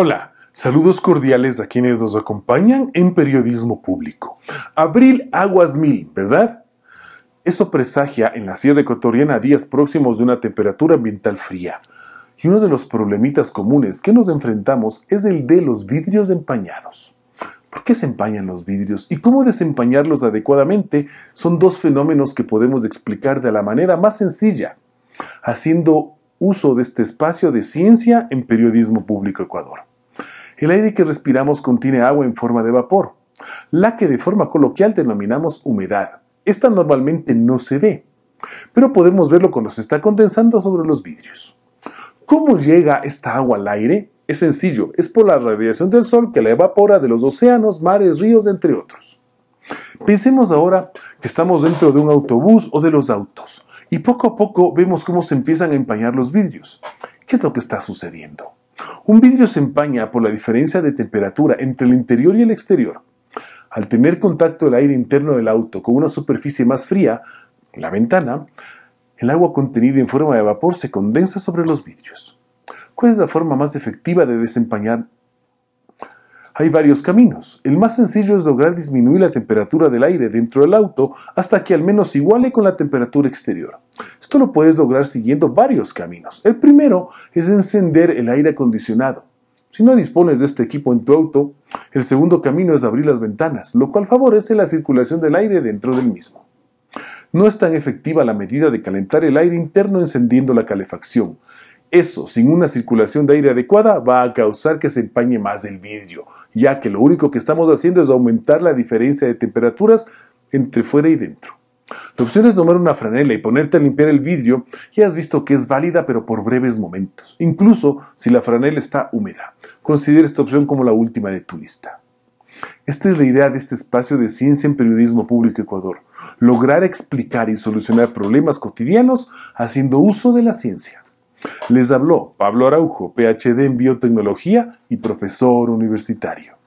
Hola, saludos cordiales a quienes nos acompañan en periodismo público. Abril aguas mil, ¿verdad? Eso presagia en la Sierra Ecuatoriana días próximos de una temperatura ambiental fría. Y uno de los problemitas comunes que nos enfrentamos es el de los vidrios empañados. ¿Por qué se empañan los vidrios y cómo desempañarlos adecuadamente? Son dos fenómenos que podemos explicar de la manera más sencilla, haciendo uso de este espacio de ciencia en Periodismo Público Ecuador. El aire que respiramos contiene agua en forma de vapor, la que de forma coloquial denominamos humedad. Esta normalmente no se ve, pero podemos verlo cuando se está condensando sobre los vidrios. ¿Cómo llega esta agua al aire? Es sencillo, es por la radiación del Sol que la evapora de los océanos, mares, ríos, entre otros. Pensemos ahora que estamos dentro de un autobús o de los autos y poco a poco vemos cómo se empiezan a empañar los vidrios. ¿Qué es lo que está sucediendo? Un vidrio se empaña por la diferencia de temperatura entre el interior y el exterior. Al tener contacto el aire interno del auto con una superficie más fría, la ventana, el agua contenida en forma de vapor se condensa sobre los vidrios. ¿Cuál es la forma más efectiva de desempañar hay varios caminos. El más sencillo es lograr disminuir la temperatura del aire dentro del auto hasta que al menos iguale con la temperatura exterior. Esto lo puedes lograr siguiendo varios caminos. El primero es encender el aire acondicionado. Si no dispones de este equipo en tu auto, el segundo camino es abrir las ventanas, lo cual favorece la circulación del aire dentro del mismo. No es tan efectiva la medida de calentar el aire interno encendiendo la calefacción, eso, sin una circulación de aire adecuada, va a causar que se empañe más el vidrio, ya que lo único que estamos haciendo es aumentar la diferencia de temperaturas entre fuera y dentro. La opción de tomar una franela y ponerte a limpiar el vidrio ya has visto que es válida pero por breves momentos, incluso si la franela está húmeda. Considera esta opción como la última de tu lista. Esta es la idea de este espacio de ciencia en periodismo público Ecuador, lograr explicar y solucionar problemas cotidianos haciendo uso de la ciencia. Les habló Pablo Araujo, PhD en biotecnología y profesor universitario.